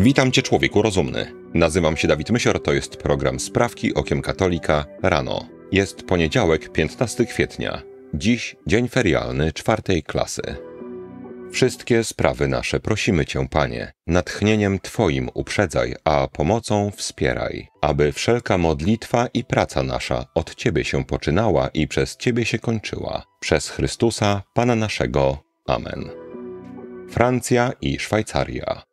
Witam Cię, człowieku rozumny. Nazywam się Dawid Mysior, to jest program Sprawki Okiem Katolika rano. Jest poniedziałek, 15 kwietnia. Dziś dzień ferialny czwartej klasy. Wszystkie sprawy nasze prosimy Cię, Panie, natchnieniem Twoim uprzedzaj, a pomocą wspieraj, aby wszelka modlitwa i praca nasza od Ciebie się poczynała i przez Ciebie się kończyła. Przez Chrystusa, Pana naszego. Amen. Francja i Szwajcaria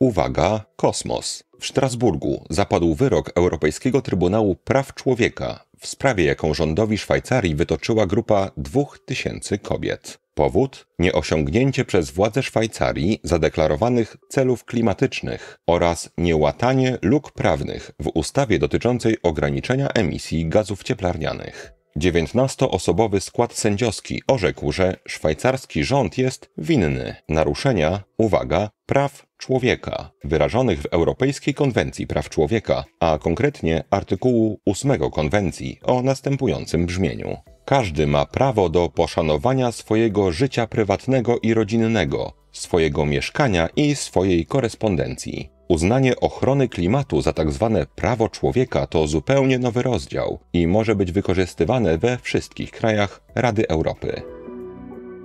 uwaga, kosmos. W Strasburgu zapadł wyrok Europejskiego Trybunału Praw Człowieka w sprawie, jaką rządowi Szwajcarii wytoczyła grupa 2000 kobiet. Powód? Nieosiągnięcie przez władze Szwajcarii zadeklarowanych celów klimatycznych oraz niełatanie luk prawnych w ustawie dotyczącej ograniczenia emisji gazów cieplarnianych. 19-osobowy skład sędziowski orzekł, że szwajcarski rząd jest winny naruszenia, uwaga, praw człowieka wyrażonych w Europejskiej Konwencji Praw Człowieka, a konkretnie artykułu 8 konwencji o następującym brzmieniu. Każdy ma prawo do poszanowania swojego życia prywatnego i rodzinnego, swojego mieszkania i swojej korespondencji. Uznanie ochrony klimatu za tak zwane prawo człowieka to zupełnie nowy rozdział i może być wykorzystywane we wszystkich krajach Rady Europy.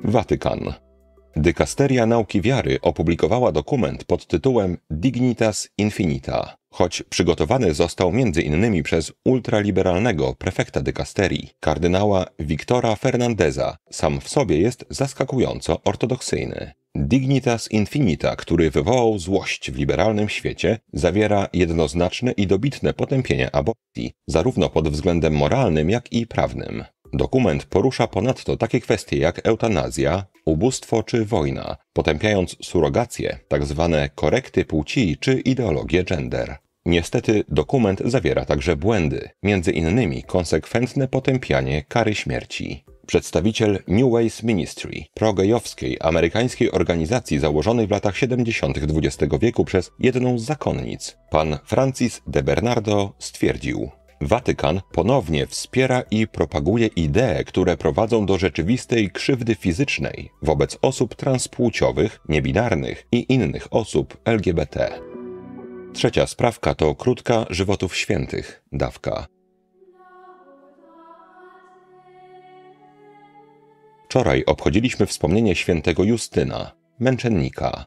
Watykan Dykasteria Nauki Wiary opublikowała dokument pod tytułem Dignitas Infinita, choć przygotowany został między innymi przez ultraliberalnego prefekta dykasterii, kardynała Wiktora Fernandeza, sam w sobie jest zaskakująco ortodoksyjny. Dignitas Infinita, który wywołał złość w liberalnym świecie, zawiera jednoznaczne i dobitne potępienie aborcji, zarówno pod względem moralnym, jak i prawnym. Dokument porusza ponadto takie kwestie jak eutanazja, ubóstwo czy wojna, potępiając surogacje, tzw. Tak korekty płci czy ideologię gender. Niestety dokument zawiera także błędy, między innymi konsekwentne potępianie kary śmierci. Przedstawiciel New Ways Ministry, progejowskiej amerykańskiej organizacji założonej w latach 70. XX wieku przez jedną z zakonnic, pan Francis de Bernardo stwierdził: Watykan ponownie wspiera i propaguje idee, które prowadzą do rzeczywistej krzywdy fizycznej wobec osób transpłciowych, niebinarnych i innych osób LGBT. Trzecia sprawka to krótka żywotów świętych dawka. Wczoraj obchodziliśmy wspomnienie świętego Justyna, męczennika.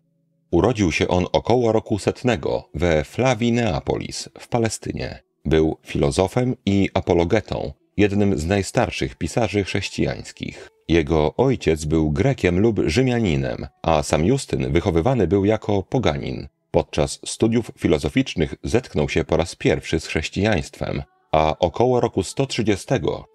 Urodził się on około roku setnego we Flavi Neapolis w Palestynie. Był filozofem i apologetą, jednym z najstarszych pisarzy chrześcijańskich. Jego ojciec był Grekiem lub Rzymianinem, a sam Justyn wychowywany był jako poganin. Podczas studiów filozoficznych zetknął się po raz pierwszy z chrześcijaństwem, a około roku 130,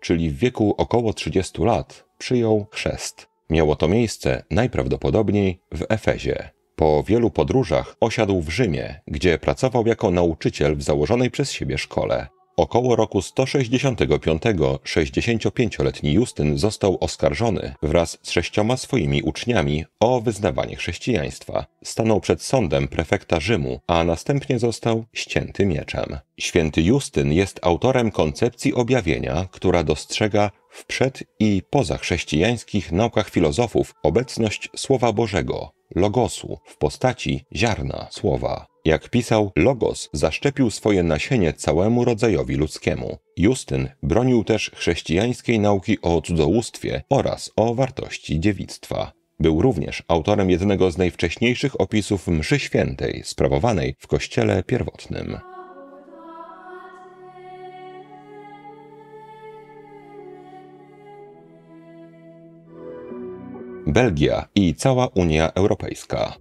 czyli w wieku około 30 lat, przyjął chrzest. Miało to miejsce najprawdopodobniej w Efezie. Po wielu podróżach osiadł w Rzymie, gdzie pracował jako nauczyciel w założonej przez siebie szkole. Około roku 165-65-letni Justyn został oskarżony wraz z sześcioma swoimi uczniami o wyznawanie chrześcijaństwa. Stanął przed sądem prefekta Rzymu, a następnie został ścięty mieczem. Święty Justyn jest autorem koncepcji objawienia, która dostrzega w przed- i pozachrześcijańskich naukach filozofów obecność Słowa Bożego, logosu w postaci ziarna słowa. Jak pisał, logos zaszczepił swoje nasienie całemu rodzajowi ludzkiemu. Justyn bronił też chrześcijańskiej nauki o cudzołóstwie oraz o wartości dziewictwa. Był również autorem jednego z najwcześniejszych opisów mszy świętej sprawowanej w kościele pierwotnym. Belgia i cała Unia Europejska.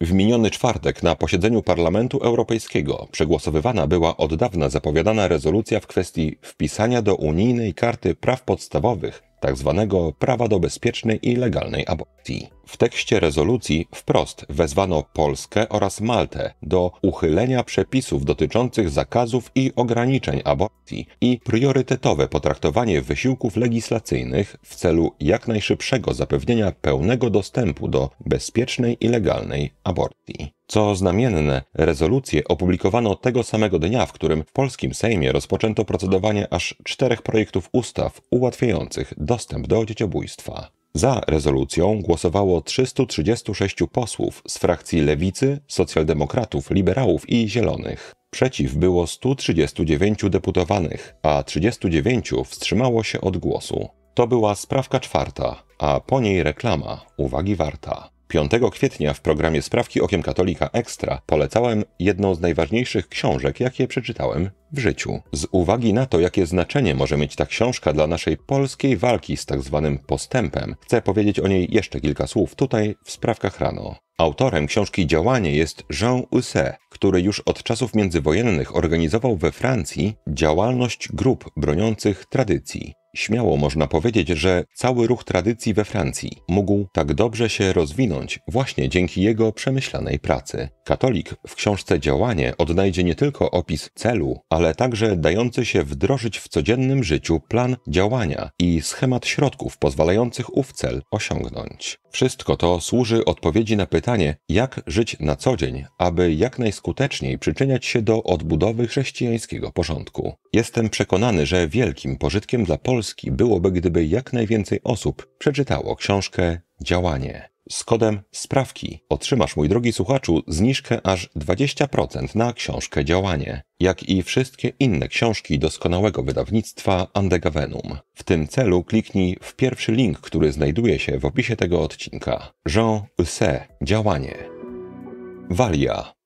W miniony czwartek na posiedzeniu Parlamentu Europejskiego przegłosowywana była od dawna zapowiadana rezolucja w kwestii wpisania do unijnej karty praw podstawowych tzw. Tak prawa do bezpiecznej i legalnej aborcji. W tekście rezolucji wprost wezwano Polskę oraz Maltę do uchylenia przepisów dotyczących zakazów i ograniczeń aborcji i priorytetowe potraktowanie wysiłków legislacyjnych w celu jak najszybszego zapewnienia pełnego dostępu do bezpiecznej i legalnej aborcji. Co znamienne, rezolucję opublikowano tego samego dnia, w którym w polskim Sejmie rozpoczęto procedowanie aż czterech projektów ustaw ułatwiających dostęp do dzieciobójstwa. Za rezolucją głosowało 336 posłów z frakcji Lewicy, Socjaldemokratów, Liberałów i Zielonych. Przeciw było 139 deputowanych, a 39 wstrzymało się od głosu. To była sprawka czwarta, a po niej reklama uwagi warta. 5 kwietnia w programie Sprawki Okiem Katolika Ekstra polecałem jedną z najważniejszych książek, jakie przeczytałem w życiu. Z uwagi na to, jakie znaczenie może mieć ta książka dla naszej polskiej walki z tak zwanym postępem, chcę powiedzieć o niej jeszcze kilka słów tutaj w Sprawkach Rano. Autorem książki Działanie jest Jean Husset, który już od czasów międzywojennych organizował we Francji działalność grup broniących tradycji. Śmiało można powiedzieć, że cały ruch tradycji we Francji mógł tak dobrze się rozwinąć właśnie dzięki jego przemyślanej pracy. Katolik w książce Działanie odnajdzie nie tylko opis celu, ale także dający się wdrożyć w codziennym życiu plan działania i schemat środków pozwalających ów cel osiągnąć. Wszystko to służy odpowiedzi na pytanie, jak żyć na co dzień, aby jak najskuteczniej przyczyniać się do odbudowy chrześcijańskiego porządku. Jestem przekonany, że wielkim pożytkiem dla Polski Polski byłoby, gdyby jak najwięcej osób przeczytało książkę Działanie. Z kodem sprawki otrzymasz, mój drogi słuchaczu, zniżkę aż 20% na książkę Działanie, jak i wszystkie inne książki doskonałego wydawnictwa Andegavenum. W tym celu kliknij w pierwszy link, który znajduje się w opisie tego odcinka. Jean Husset. Działanie. Walia.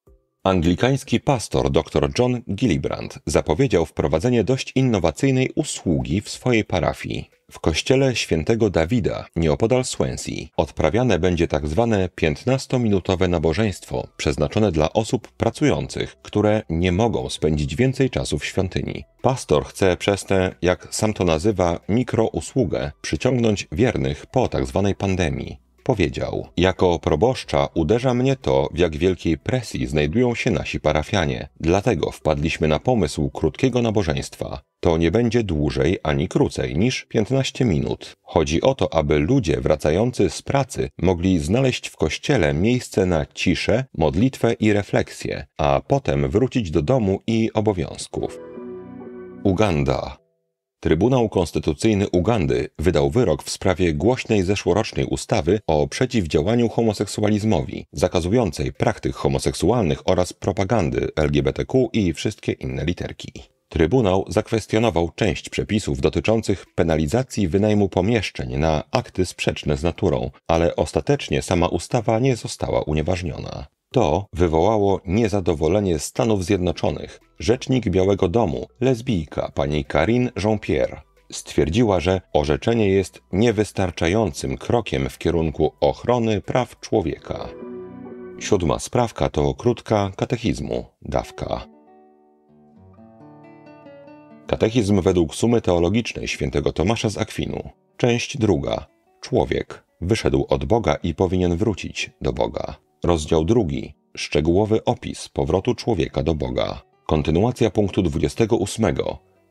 Anglikański pastor dr John Gillibrand zapowiedział wprowadzenie dość innowacyjnej usługi w swojej parafii. W kościele świętego Dawida, nieopodal Swansea, odprawiane będzie tak zwane 15-minutowe nabożeństwo przeznaczone dla osób pracujących, które nie mogą spędzić więcej czasu w świątyni. Pastor chce przez tę, jak sam to nazywa, mikrousługę przyciągnąć wiernych po tak zwanej pandemii. Powiedział: Jako proboszcza uderza mnie to, w jak wielkiej presji znajdują się nasi parafianie. Dlatego wpadliśmy na pomysł krótkiego nabożeństwa. To nie będzie dłużej ani krócej niż 15 minut. Chodzi o to, aby ludzie wracający z pracy mogli znaleźć w kościele miejsce na ciszę, modlitwę i refleksję, a potem wrócić do domu i obowiązków. Uganda Trybunał Konstytucyjny Ugandy wydał wyrok w sprawie głośnej zeszłorocznej ustawy o przeciwdziałaniu homoseksualizmowi, zakazującej praktyk homoseksualnych oraz propagandy LGBTQ i wszystkie inne literki. Trybunał zakwestionował część przepisów dotyczących penalizacji wynajmu pomieszczeń na akty sprzeczne z naturą, ale ostatecznie sama ustawa nie została unieważniona. To wywołało niezadowolenie Stanów Zjednoczonych. Rzecznik Białego Domu, lesbijka pani Karine Jean-Pierre, stwierdziła, że orzeczenie jest niewystarczającym krokiem w kierunku ochrony praw człowieka. Siódma sprawka to krótka katechizmu, dawka. Katechizm według sumy teologicznej świętego Tomasza z Akwinu. Część druga. Człowiek wyszedł od Boga i powinien wrócić do Boga. Rozdział drugi. Szczegółowy opis powrotu człowieka do Boga. Kontynuacja punktu 28.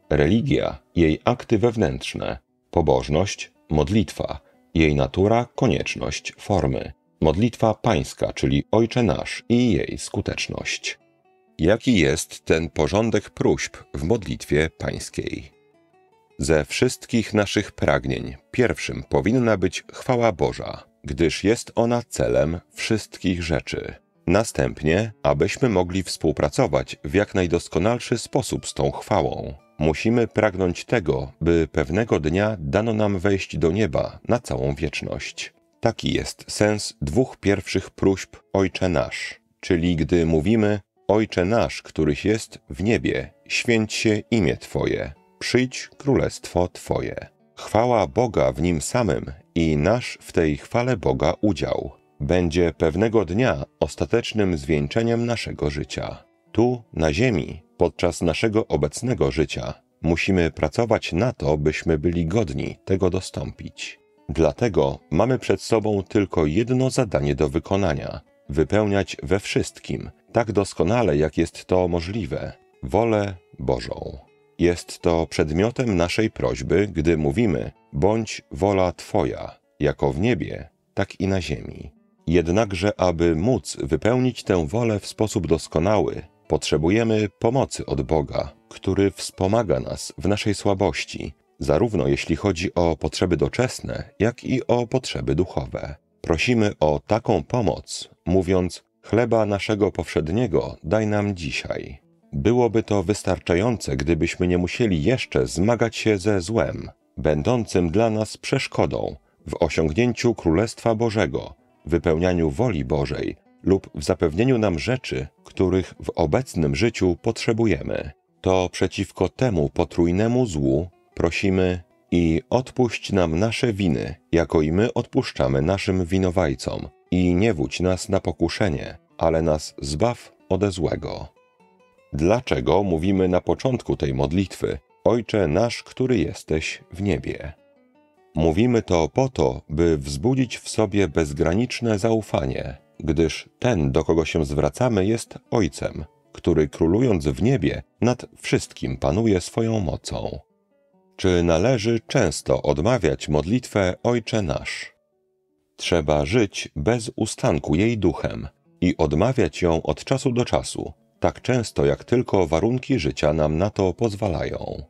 Religia, jej akty wewnętrzne. Pobożność, modlitwa, jej natura, konieczność, formy. Modlitwa pańska, czyli Ojcze Nasz i jej skuteczność. Jaki jest ten porządek próśb w modlitwie pańskiej? Ze wszystkich naszych pragnień pierwszym powinna być chwała Boża gdyż jest ona celem wszystkich rzeczy. Następnie, abyśmy mogli współpracować w jak najdoskonalszy sposób z tą chwałą, musimy pragnąć tego, by pewnego dnia dano nam wejść do nieba na całą wieczność. Taki jest sens dwóch pierwszych próśb Ojcze Nasz, czyli gdy mówimy Ojcze Nasz, któryś jest w niebie, święć się imię Twoje, przyjdź królestwo Twoje. Chwała Boga w Nim samym i nasz w tej chwale Boga udział. Będzie pewnego dnia ostatecznym zwieńczeniem naszego życia. Tu, na Ziemi, podczas naszego obecnego życia, musimy pracować na to, byśmy byli godni tego dostąpić. Dlatego mamy przed sobą tylko jedno zadanie do wykonania wypełniać we wszystkim, tak doskonale, jak jest to możliwe, wolę Bożą. Jest to przedmiotem naszej prośby, gdy mówimy: bądź wola Twoja, jako w niebie, tak i na ziemi. Jednakże, aby móc wypełnić tę wolę w sposób doskonały, potrzebujemy pomocy od Boga, który wspomaga nas w naszej słabości, zarówno jeśli chodzi o potrzeby doczesne, jak i o potrzeby duchowe. Prosimy o taką pomoc, mówiąc: Chleba naszego powszedniego daj nam dzisiaj Byłoby to wystarczające, gdybyśmy nie musieli jeszcze zmagać się ze złem, będącym dla nas przeszkodą w osiągnięciu Królestwa Bożego, wypełnianiu woli Bożej lub w zapewnieniu nam rzeczy, których w obecnym życiu potrzebujemy. To przeciwko temu potrójnemu złu prosimy i odpuść nam nasze winy, jako i my odpuszczamy naszym winowajcom, i nie wódź nas na pokuszenie, ale nas zbaw ode złego. Dlaczego mówimy na początku tej modlitwy Ojcze nasz, który jesteś w niebie? Mówimy to po to, by wzbudzić w sobie bezgraniczne zaufanie, gdyż ten, do kogo się zwracamy, jest Ojcem, który królując w niebie nad wszystkim panuje swoją mocą. Czy należy często odmawiać modlitwę Ojcze nasz? Trzeba żyć bez ustanku jej duchem i odmawiać ją od czasu do czasu, tak często jak tylko warunki życia nam na to pozwalają.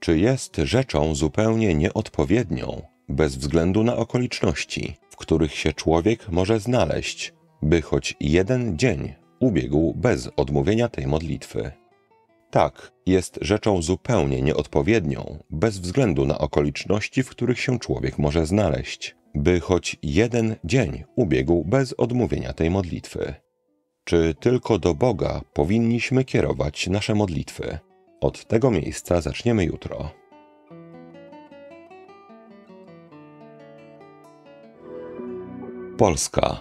Czy jest rzeczą zupełnie nieodpowiednią, bez względu na okoliczności, w których się człowiek może znaleźć, by choć jeden dzień ubiegł bez odmówienia tej modlitwy? Tak, jest rzeczą zupełnie nieodpowiednią, bez względu na okoliczności, w których się człowiek może znaleźć, by choć jeden dzień ubiegł bez odmówienia tej modlitwy czy tylko do Boga powinniśmy kierować nasze modlitwy. Od tego miejsca zaczniemy jutro. Polska.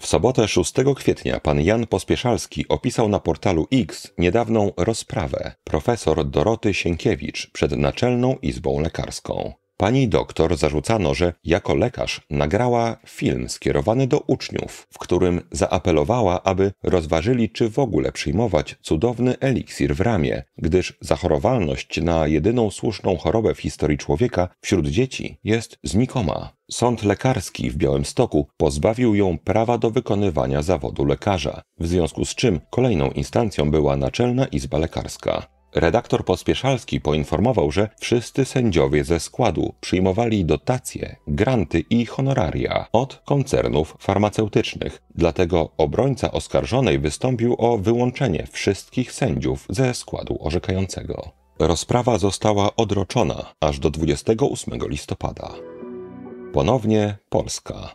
W sobotę 6 kwietnia pan Jan Pospieszalski opisał na portalu X niedawną rozprawę profesor Doroty Sienkiewicz przed Naczelną Izbą Lekarską. Pani doktor zarzucano, że jako lekarz nagrała film skierowany do uczniów, w którym zaapelowała, aby rozważyli, czy w ogóle przyjmować cudowny eliksir w ramię, gdyż zachorowalność na jedyną słuszną chorobę w historii człowieka wśród dzieci jest znikoma. Sąd lekarski w Białymstoku pozbawił ją prawa do wykonywania zawodu lekarza, w związku z czym kolejną instancją była Naczelna Izba Lekarska. Redaktor Pospieszalski poinformował, że wszyscy sędziowie ze składu przyjmowali dotacje, granty i honoraria od koncernów farmaceutycznych. Dlatego obrońca oskarżonej wystąpił o wyłączenie wszystkich sędziów ze składu orzekającego. Rozprawa została odroczona aż do 28 listopada. Ponownie Polska.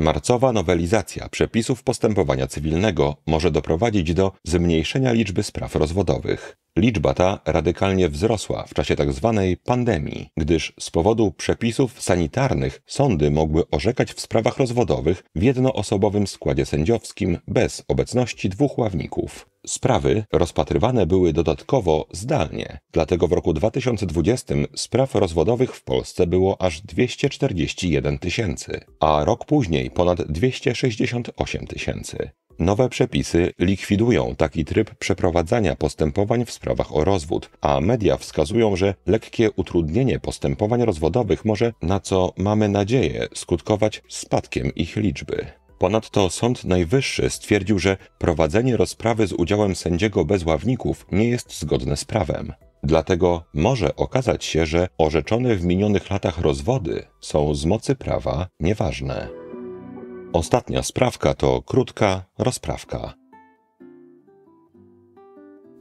Marcowa nowelizacja przepisów postępowania cywilnego może doprowadzić do zmniejszenia liczby spraw rozwodowych. Liczba ta radykalnie wzrosła w czasie tzw. Tak pandemii, gdyż z powodu przepisów sanitarnych sądy mogły orzekać w sprawach rozwodowych w jednoosobowym składzie sędziowskim bez obecności dwóch ławników sprawy rozpatrywane były dodatkowo zdalnie. Dlatego w roku 2020 spraw rozwodowych w Polsce było aż 241 tysięcy, a rok później ponad 268 tysięcy. Nowe przepisy likwidują taki tryb przeprowadzania postępowań w sprawach o rozwód, a media wskazują, że lekkie utrudnienie postępowań rozwodowych może, na co mamy nadzieję, skutkować spadkiem ich liczby. Ponadto Sąd Najwyższy stwierdził, że prowadzenie rozprawy z udziałem sędziego bez ławników nie jest zgodne z prawem. Dlatego może okazać się, że orzeczone w minionych latach rozwody są z mocy prawa nieważne. Ostatnia sprawka to krótka rozprawka.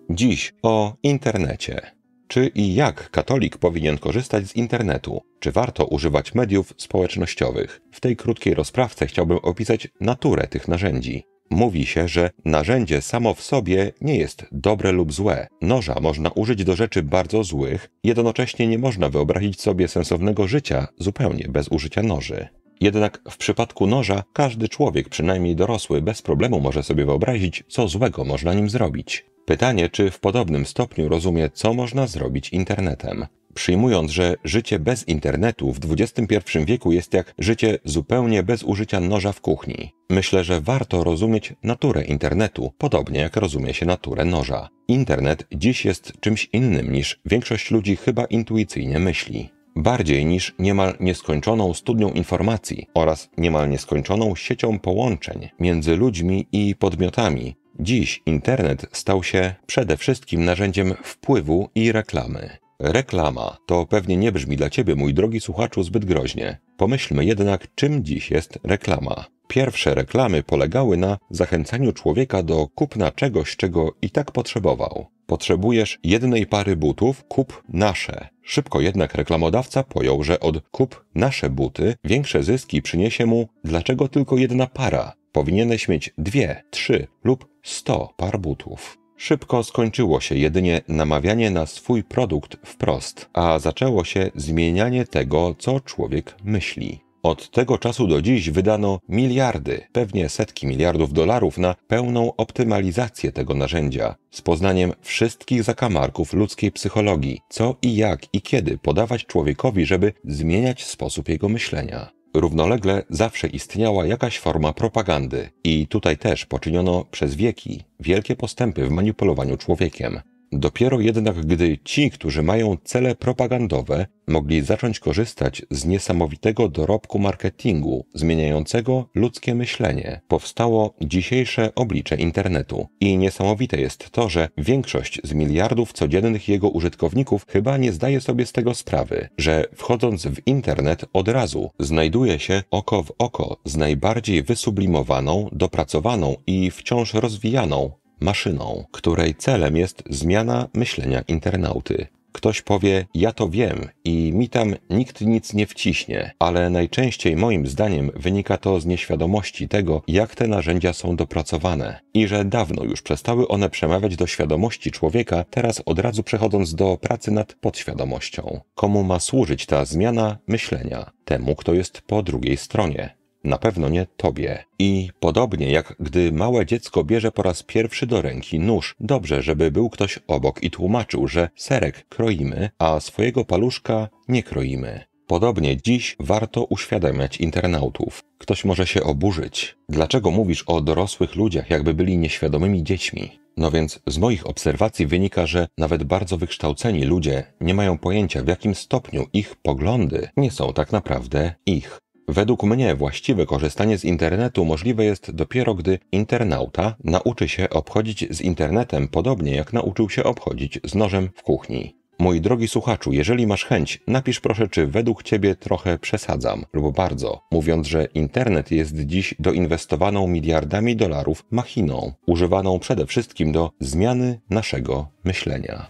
Dziś o internecie. Czy i jak katolik powinien korzystać z internetu? Czy warto używać mediów społecznościowych? W tej krótkiej rozprawce chciałbym opisać naturę tych narzędzi. Mówi się, że narzędzie samo w sobie nie jest dobre lub złe. Noża można użyć do rzeczy bardzo złych, jednocześnie nie można wyobrazić sobie sensownego życia zupełnie bez użycia noży. Jednak w przypadku noża każdy człowiek, przynajmniej dorosły, bez problemu może sobie wyobrazić, co złego można nim zrobić. Pytanie, czy w podobnym stopniu rozumie, co można zrobić internetem. Przyjmując, że życie bez internetu w XXI wieku jest jak życie zupełnie bez użycia noża w kuchni, myślę, że warto rozumieć naturę internetu, podobnie jak rozumie się naturę noża. Internet dziś jest czymś innym niż większość ludzi chyba intuicyjnie myśli bardziej niż niemal nieskończoną studnią informacji oraz niemal nieskończoną siecią połączeń między ludźmi i podmiotami. Dziś internet stał się przede wszystkim narzędziem wpływu i reklamy. Reklama to pewnie nie brzmi dla ciebie, mój drogi słuchaczu, zbyt groźnie. Pomyślmy jednak, czym dziś jest reklama. Pierwsze reklamy polegały na zachęcaniu człowieka do kupna czegoś, czego i tak potrzebował. Potrzebujesz jednej pary butów, kup nasze. Szybko jednak reklamodawca pojął, że od kup nasze buty większe zyski przyniesie mu dlaczego tylko jedna para. Powinieneś mieć dwie, trzy lub sto par butów. Szybko skończyło się jedynie namawianie na swój produkt wprost, a zaczęło się zmienianie tego, co człowiek myśli. Od tego czasu do dziś wydano miliardy, pewnie setki miliardów dolarów na pełną optymalizację tego narzędzia z poznaniem wszystkich zakamarków ludzkiej psychologii, co i jak i kiedy podawać człowiekowi, żeby zmieniać sposób jego myślenia. Równolegle zawsze istniała jakaś forma propagandy, i tutaj też poczyniono przez wieki wielkie postępy w manipulowaniu człowiekiem. Dopiero jednak gdy ci, którzy mają cele propagandowe, mogli zacząć korzystać z niesamowitego dorobku marketingu zmieniającego ludzkie myślenie, powstało dzisiejsze oblicze internetu. I niesamowite jest to, że większość z miliardów codziennych jego użytkowników chyba nie zdaje sobie z tego sprawy, że wchodząc w internet od razu znajduje się oko w oko z najbardziej wysublimowaną, dopracowaną i wciąż rozwijaną maszyną, której celem jest zmiana myślenia internauty. Ktoś powie: Ja to wiem i mi tam nikt nic nie wciśnie, ale najczęściej moim zdaniem wynika to z nieświadomości tego, jak te narzędzia są dopracowane i że dawno już przestały one przemawiać do świadomości człowieka, teraz od razu przechodząc do pracy nad podświadomością. Komu ma służyć ta zmiana myślenia? Temu, kto jest po drugiej stronie na pewno nie tobie. I podobnie jak gdy małe dziecko bierze po raz pierwszy do ręki nóż, dobrze, żeby był ktoś obok i tłumaczył, że serek kroimy, a swojego paluszka nie kroimy. Podobnie dziś warto uświadamiać internautów. Ktoś może się oburzyć. Dlaczego mówisz o dorosłych ludziach, jakby byli nieświadomymi dziećmi? No więc z moich obserwacji wynika, że nawet bardzo wykształceni ludzie nie mają pojęcia, w jakim stopniu ich poglądy nie są tak naprawdę ich. Według mnie właściwe korzystanie z internetu możliwe jest dopiero gdy internauta nauczy się obchodzić z internetem podobnie jak nauczył się obchodzić z nożem w kuchni. Mój drogi słuchaczu, jeżeli masz chęć, napisz proszę, czy według Ciebie trochę przesadzam lub bardzo, mówiąc, że internet jest dziś doinwestowaną miliardami dolarów machiną, używaną przede wszystkim do zmiany naszego myślenia.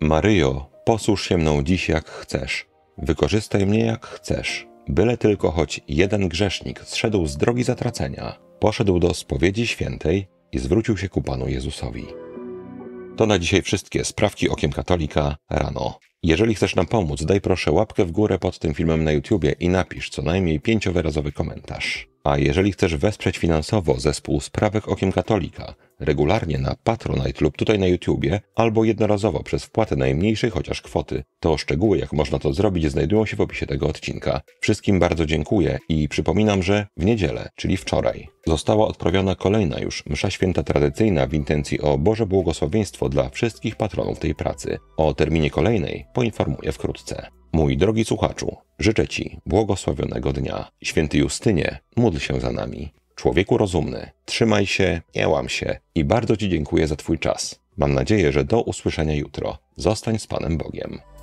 Maryjo, Posłuż się mną dziś jak chcesz, wykorzystaj mnie jak chcesz, byle tylko choć jeden grzesznik zszedł z drogi zatracenia, poszedł do spowiedzi świętej i zwrócił się ku Panu Jezusowi. To na dzisiaj wszystkie sprawki okiem katolika rano. Jeżeli chcesz nam pomóc, daj proszę łapkę w górę pod tym filmem na YouTubie i napisz co najmniej pięciowyrazowy komentarz. A jeżeli chcesz wesprzeć finansowo zespół Sprawek Okiem Katolika, regularnie na Patronite lub tutaj na YouTubie, albo jednorazowo przez wpłatę najmniejszej chociaż kwoty, to szczegóły jak można to zrobić znajdują się w opisie tego odcinka. Wszystkim bardzo dziękuję i przypominam, że w niedzielę, czyli wczoraj, została odprawiona kolejna już msza święta tradycyjna w intencji o Boże błogosławieństwo dla wszystkich patronów tej pracy. O terminie kolejnej poinformuję wkrótce. Mój drogi słuchaczu, życzę Ci błogosławionego dnia. Święty Justynie, módl się za nami. Człowieku rozumny, trzymaj się, nie łam się i bardzo Ci dziękuję za Twój czas. Mam nadzieję, że do usłyszenia jutro. Zostań z Panem Bogiem.